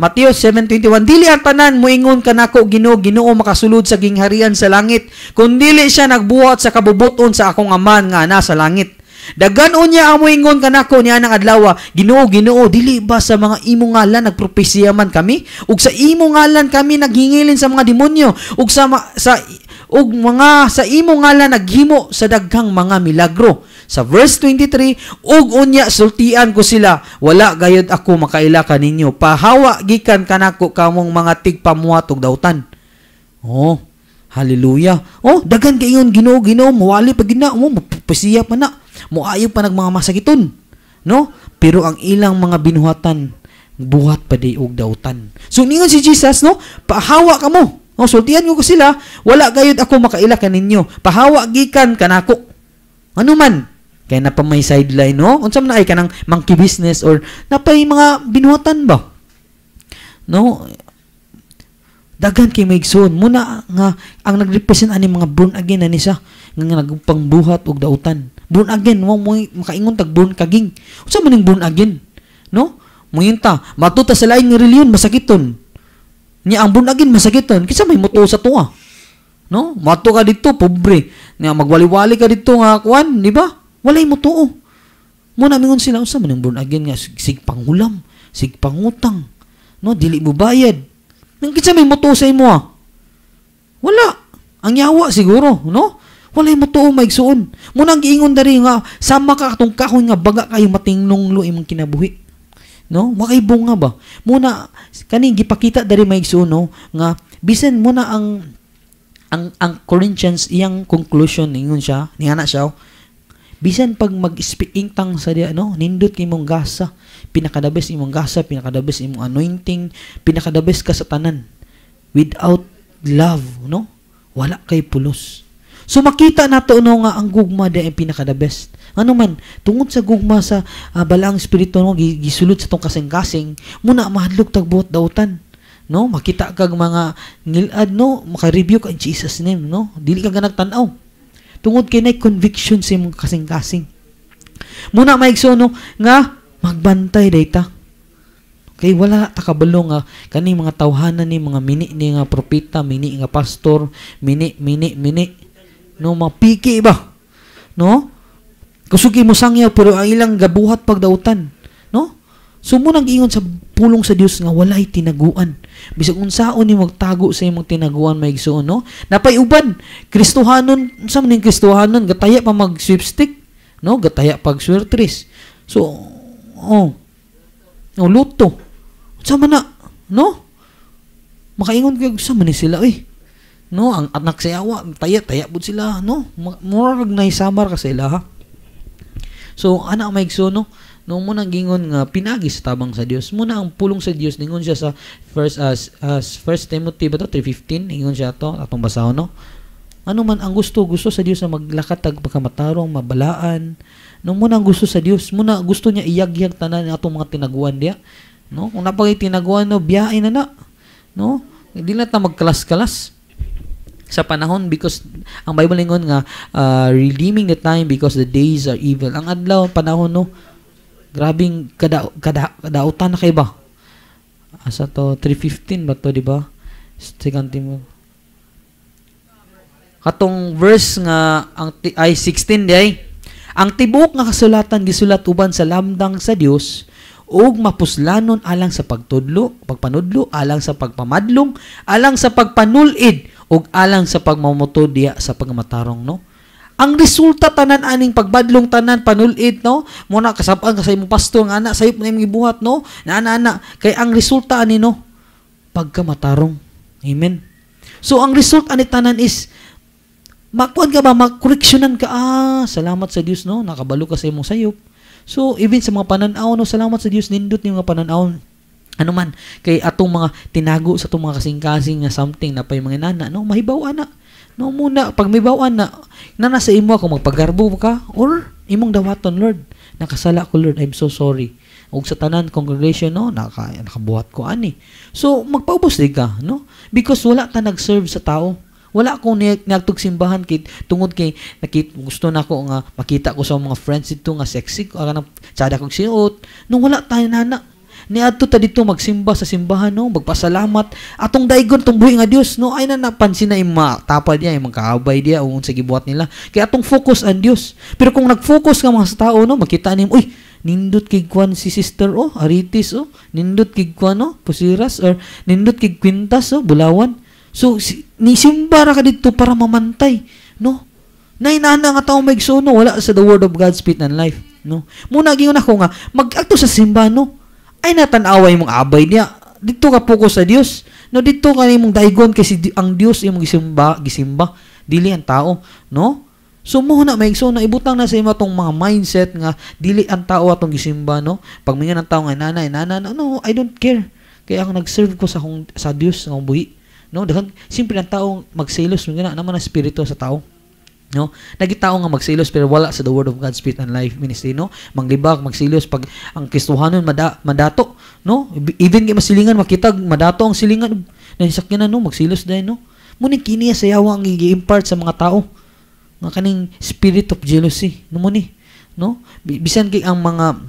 Mateo 7.21 Dili ang tanan, muingon ka ginoo, ginoo makasulod sa gingharian sa langit, kun dili siya nagbuhat sa kabubuton sa akong aman nga ana sa langit. Dagan niya ang muingon kanako niya ng adlaw, Ginoo, Ginoo, dili ba sa mga imong ngalan nagpropesiya man kami? Ug sa imong ngalan kami naghingilin sa mga demonyo, ug sa sa ug mga sa imo ngala naghimo sa daghang mga milagro sa verse 23 ug unya sultian ko sila wala gayud ako makaila kaninyo pahawa gikan kanako kamong mga tigpamuhat og dawtan oh hallelujah oh daghan kayon Ginoo Ginoo muwali pa gina mo oh, pasiya pa na moayo pa nag mga masakiton no pero ang ilang mga binuhatan buhat pa di og dawtan so ningon si Jesus no pahawa kamo o, sultihan ko sila, wala gayud ako makaila kaninyo. Pahawa gikan kanako. Ano man. Kaya na pa may sideline, no? Unsa na ay kanang monkey business or na napay mga binuhatan ba? No? Dagan kay maigsoon. Muna nga, ang nagrepresent ani mga born again ani siya nga nagpangbuhat og dautan. Born again, mo mo makaingon tag born kaging. Unsa man ning born again? No? Muyunta, matuta sa lain nga reliyon masakiton. Ni ambon agin masagiton kinsa may muto sa tuwa. No? Mato ka dito, pobre. Nga magwaliwali ka dito nga kwan di ba? Walay mutuo. Mo na mingon sila usa man born again nga sig panghulam, sig pangutang. No, dili mo bayad. Nang kinsa may muto sa imo ah? Wala. Ang yawa siguro, no? Walay mutuo maigsuon. Oh mo nang giingon diri nga sama ka katong kahon nga baga kayo matinglong luim kinabuhi no makaibong nga ba muna kaning gipakita dari maigsoon no nga bisan muna ang ang ang Corinthians iyang conclusion ningon siya ni anak siya oh. bisan pag mag speaking tang sa dia no nindot kay imong gasa pinakadabes imong gasa pinakadabes imong anointing pinakadabes ka sa tanan without love no wala kay pulos so makita nato no nga ang gugma di ang pinaka ano man, tungod sa gugma sa uh, balaang espiritu no, gisulot sa tong kasing-kasing, muna mahadlok tagbuot dautan. No, makita kag mga nilad no, maka-review ka in Jesus name no. Dili ka nagtan-aw. Tungod kay nay conviction sa imong kasing-kasing. Muna maigso no nga magbantay dayta. Okay, wala ta kabalo nga kani mga tawhanan ni mga mini ni nga propeta, mini nga pastor, mini mini mini no mapiki ba? No? Kusugi mo sangyaw pero ang ilang gabuhat pagdautan. No? So mo nang ingon sa pulong sa Dios nga walay tinaguan. Bisag unsaon ni magtago sa imong tinaguan may igsuon, no? Napay uban, Kristohanon, sa maning Kristohanon gataya pa mag sweepstick, no? Gataya pag swertris. So oh. Oh, luto. Sa man na, no? Makaingon kay sa man sila eh. No, ang anak sa awa, taya taya pud sila, no? Murag na isamar ka sila ha. So, ana maigso, no? no mo nang gingon nga pinagi sa tabang sa Dios Muna ang pulong sa Dios ningon siya sa first as uh, as uh, first Timothy ba to 3:15 ningon siya to atong basahon no ano man ang gusto gusto sa Dios na maglakad tag pagkamatarong mabalaan no mo ang gusto sa Dios muna gusto niya iyagyag tanan atong mga tinaguan diya no kung napagay tinaguan no biyain na na no dili na ta magkalas-kalas sa panahon because ang Bible ingon nga uh, redeeming the time because the days are evil. Ang adlaw panahon no grabing kada kada kadautan na kay ba. Asa to 315 ba to di ba? Second Timothy. Katong verse nga ang ay 16 day. ang tibuok nga kasulatan gisulat uban sa lamdang sa Dios ug mapuslanon alang sa pagtudlo, pagpanudlo, alang sa pagpamadlong, alang sa pagpanulid, ug alang sa pagmamuto diha sa pagmatarong no ang resulta tanan aning pagbadlong tanan panulid no mo na kasab-an ka sa imong pastor nga ana sayop na imong gibuhat no na ana ana kay ang resulta ani no pagkamatarong amen so ang result ani tanan is makuan ka ba makoreksyonan ka ah salamat sa Dios no nakabalo ka sa imong sayop so even sa mga panan-aw no salamat sa Dios nindot ni mga panan-aw ano man kay atong mga tinago sa atong mga kasing-kasing nga something na pay mga nana no mahibaw ana no muna pag mibaw ana na nasa imo ako magpagarbo ka or imong dawaton lord nakasala ko lord i'm so sorry ug sa tanan congregation no naka nakabuhat ko ani so magpaubos di ka no because wala ka nag-serve sa tao wala akong nagtog simbahan kit tungod kay nakit gusto na ko nga makita ko sa mga friends dito nga sexy ko nga tsada kog siot no wala tayo nana niadto ta dito magsimba sa simbahan no magpasalamat atong daigon tumbuhi nga Dios no ay na napansin na ima tapad niya imong kaabay dia ug unsa gibuhat nila kay atong focus ang Dios pero kung nagfocus ka mga sa tao no makita nimo uy nindot kay kwan si sister oh aritis oh nindot kay kwan oh pusiras or nindot kay kwintas oh bulawan so si, ni simba ra ka dito para mamantay no na inana nga tao may suno, wala sa the word of God spirit and life no muna gyud na nga mag sa simba no ay natanaway mong abay niya. Dito ka focus sa Dios. No dito ka imong daigon kasi ang Dios imong gisimba, gisimba dili ang tao, no? So mo na may so na ibutang na sa imo tong mga mindset nga dili ang tao atong gisimba no. Pag mingan ang tao nga nanay, nanay, no, I don't care. Kaya ang nag-serve ko sa kong, sa Dios nga buhi. No, dahil simpre ang tao magselos nga naman ang espiritu sa tao. No? Nagitao nga magsilos pero wala sa the word of God spirit and life ministry no. Manglibag, magsilos pag ang Kristohanon mada, madato no. Even kay masilingan makita madato ang silingan nahisakyanan no magsilos dai no. Muni kini sa yawa ang gi-impart sa mga tao nga kaning spirit of jealousy no muni no. Bisan kay ang mga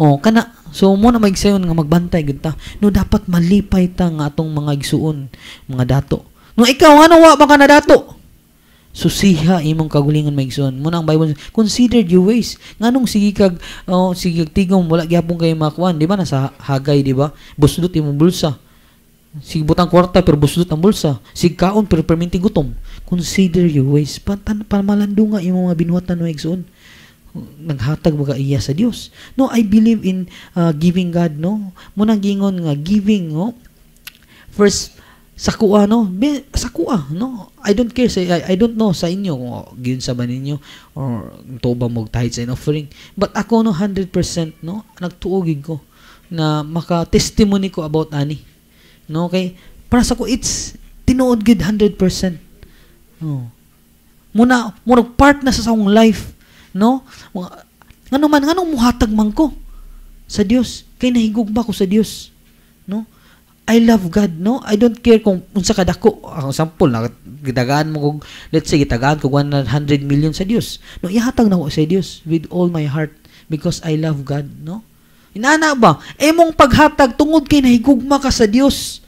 oh kana So mo na magsayon nga magbantay gud ta. No dapat malipay ta nga atong mga igsuon, mga dato. No ikaw ano wa ba ka na dato? susiha imong kagulingan maigsoon mo ang Bible consider your ways nganong sige kag oh, sige tigom wala gyapon kay makuan di ba nasa hagay di ba busdot imong bulsa sige butang kwarta pero busdot ang bulsa sige kaon pero perminting gutom consider your ways patan pamalandunga imong mga binuhatan maigsoon naghatag mga iya sa Dios no i believe in uh, giving god no mo nang gingon nga giving no first sa kuha no sa kuha no I don't care say I, I don't know sa inyo kung oh, sa ba ninyo or toba mo tahit sa offering but ako no 100% no nagtuogig ko na maka testimony ko about ani no okay para sa ko it's tinuod gid 100% no muna murag part na sa akong life no ngano man ngano muhatag man ko sa Dios kay nahigugma ko sa Dios no I love God, no? I don't care kung unsa kadako. Ang sample, na gitagaan mo kung, let's say, gitagaan ko 100 million sa Dios. No, ihatag na ko sa Dios with all my heart because I love God, no? Inana ba? Emong paghatag tungod kay nahigugma ka sa Dios.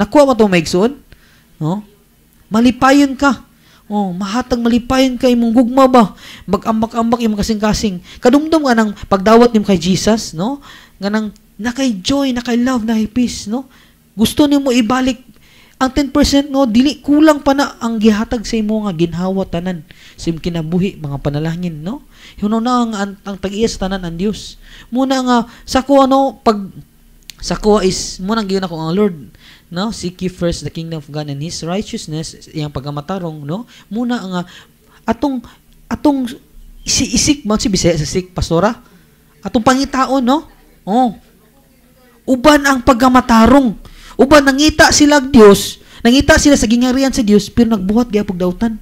Nakuha mo to maigsoon? No? Malipayon ka. Oh, mahatag malipayon ka imong gugma ba? magambak ambak ambak imong kasing-kasing. Kadumdum nga ng pagdawat nimo kay Jesus, no? Nga nang na kay joy, na kay love, na kay peace, no? Gusto niyo mo ibalik ang 10% no, dili kulang pa na ang gihatag sa imo nga ginhawa tanan sa kinabuhi mga panalangin no. Huno na ang, ang, ang tag tanan ang Dios. Muna nga sa ko ano pag sa ko is muna gyud ako ang ah, Lord no seek ye first the kingdom of God and his righteousness iyang pagamatarong no muna nga atong atong isi-isik man si bisaya sa sik pastora atong pangitaon no oh Uban ang pagkamatarong. Uban nangita sila Dios, nangita sila sa gingharian sa Dios pero nagbuhat gyapon dawtan.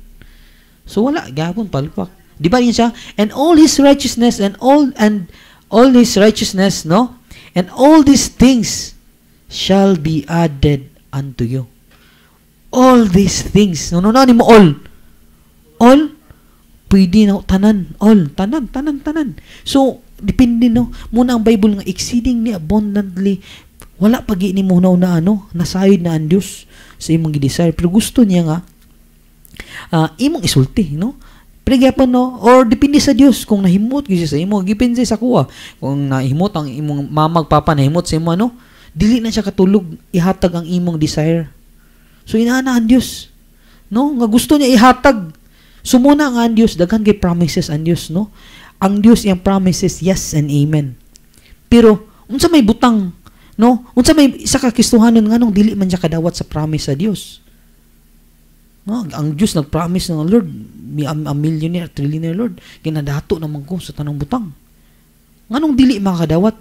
So wala gyapon palpak. Di ba yun siya? And all his righteousness and all and all his righteousness, no? And all these things shall be added unto you. All these things. No, no, no, ni mo all. All? Pwede na, tanan, all, tanan, tanan, tanan. So, Depende no. Muna ang Bible nga exceedingly abundantly wala pagi ni mo na ano, nasayod na ang Dios sa imong gidesire pero gusto niya nga uh, imong isulti no. Pregyapan no, or depende sa Dios kung nahimot gyud sa imo, depende sa kuha. Kung nahimot ang imong mamag papa nahimot sa imo ano, dili na siya katulog ihatag ang imong desire. So inaana ang Dios no, nga gusto niya ihatag. Sumuna nga ang Dios daghan kay promises ang Dios no ang Dios iyang promises yes and amen. Pero unsa may butang no? Unsa may isa ka Kristohanon nganong dili man siya kadawat sa promise sa Dios. No, ang Dios nagpromise ng Lord, mi a, a millionaire, trillionaire Lord, kinadato naman ko sa tanang butang. Nganong dili makadawat?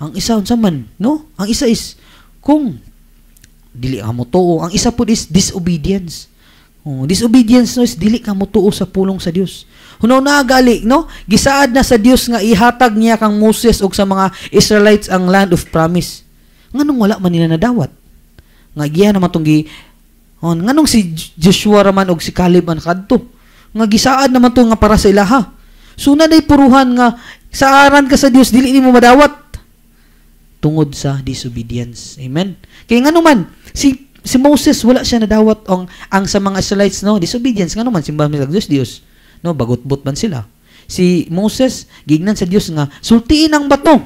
Ang isa unsa man, no? Ang isa is kung dili ka mo to. Ang isa po is disobedience. Oh, disobedience no is dili ka mutuo sa pulong sa Dios. Hunaw na gali no, gisaad na sa Dios nga ihatag niya kang Moses og sa mga Israelites ang land of promise. Nganong wala man nila nadawat? Nga giya naman tong on oh, nganong si Joshua raman og si Caleb man kadto? Nga gisaad naman to nga para sa ilaha. So na day puruhan nga sa aran ka sa Dios dili nimo madawat tungod sa disobedience. Amen. Kay nganuman si si Moses wala siya nadawat ang ang sa mga Israelites no disobedience nga naman simbahan nila Dios Dios no bagot-bot man sila si Moses gignan sa Dios nga sultiin ang bato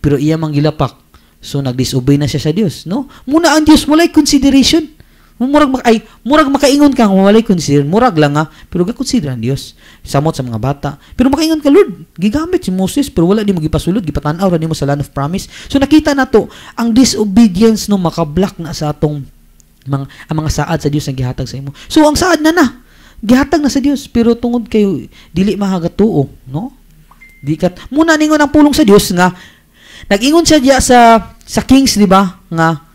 pero iya mang gilapak so nagdisobey na siya sa Dios no muna ang Dios walay consideration Murag maka, ay, murag makaingon ka nga walay consider, murag lang nga, pero ga consider ang Dios. Samot sa mga bata. Pero makaingon ka Lord, gigamit si Moses pero wala di magipasulod, gipasulod, gipatan-aw ra nimo sa land of promise. So nakita nato ang disobedience no makablock na sa atong mga ang mga saad sa Dios nga gihatag sa imo. So ang saad na na gihatag na sa Dios pero tungod kayo dili mahagatuo, no? Dikat muna ningon ang pulong sa Dios nga nagingon siya diya sa sa Kings, di ba? Nga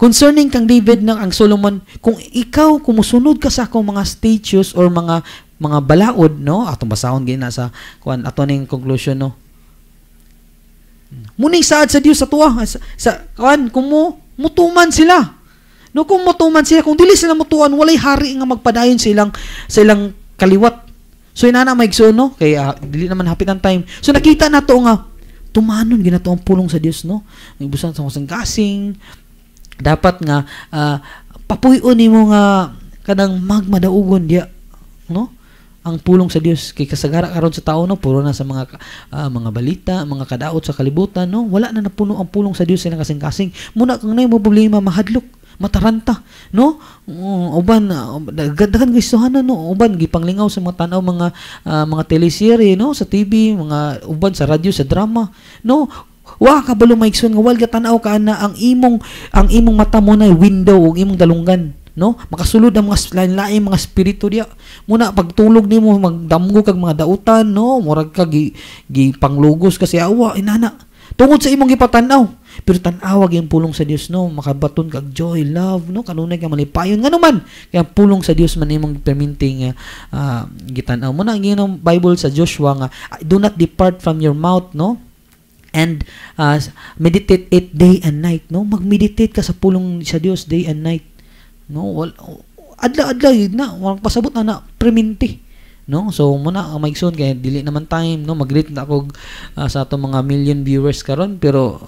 Concerning kang David ng ang Solomon, kung ikaw kumusunod ka sa akong mga statues or mga mga balaod, no? Atong basahon gina sa kuan ato ning conclusion, no. Muning saad sa Dios sa tuwa sa, sa kuan kumo mutuman sila. No kung mutuman sila, kung dili sila mutuan, walay hari nga magpadayon sa ilang sa ilang kaliwat. So inana maigsoon no, kaya uh, dili naman hapit ang time. So nakita nato nga tumanon ginato ang pulong sa Dios no. Ang ibusan sa kasing dapat nga uh, ah, papuyon nimo nga kanang magmadaugon dia no ang pulong sa Dios kay kasagara karon sa tao no puro na sa mga uh, mga balita mga kadaot sa kalibutan no wala na napuno ang pulong sa Dios sa kasing-kasing muna kang nay mo problema mahadlok mataranta no mm, uban ah, daghan gustuhan no uban gipanglingaw sa mga tanaw mga uh, mga teleserye no sa TV mga uban sa radyo sa drama no Wa kabalo maigsoon nga walga tanaw ka na ang imong ang imong mata mo na window ang imong dalungan no makasulod ang mga lain-lain mga espiritu diya muna pagtulog nimo magdamgo kag mga dautan no murag ka gi, gi panglugos kasi awa inana tungod sa imong gipatan pero tan-aw gyud pulong sa Dios no makabaton kag joy love no kanunay ka malipayon ngano man kaya pulong sa Dios man imong perminting uh, ah, gitan mo na ang Bible sa Joshua nga do not depart from your mouth no and uh, meditate it day and night no magmeditate ka sa pulong sa Dios day and night no well, adla adla yun na walang pasabot na na preminti no so muna ang uh, maigsoon kay dili naman time no magreet na ako uh, sa atong mga million viewers karon pero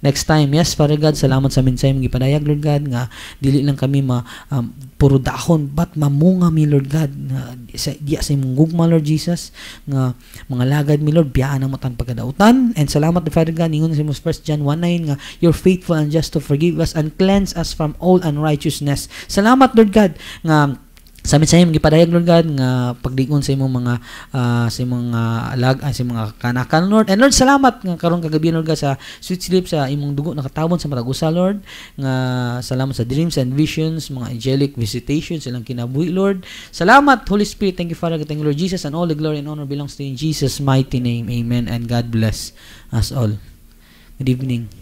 Next time, yes, Father God, salamat sa minsayong gipadayag, Lord God, nga dili lang kami ma um, puro dahon, but mamunga mi, Lord God, nga sa, di sa imong gugma, Lord Jesus, nga mga lagad mi, Lord, biyaan ang matang pagkadautan. And salamat, Father God, ingon sa 1 John 1.9, nga, You're faithful and just to forgive us and cleanse us from all unrighteousness. Salamat, Lord God, nga sa mensahe gipadayag Lord God nga pagdigon sa imong mga uh, sa imong uh, lag uh, sa mga kanakan Lord and Lord salamat nga karon kagabi Lord God sa sweet sleep sa imong dugo nakatabon sa matag usa Lord nga salamat sa dreams and visions mga angelic visitations ilang kinabuhi Lord salamat Holy Spirit thank you Father thank you Lord Jesus and all the glory and honor belongs to you in Jesus mighty name amen and God bless us all good evening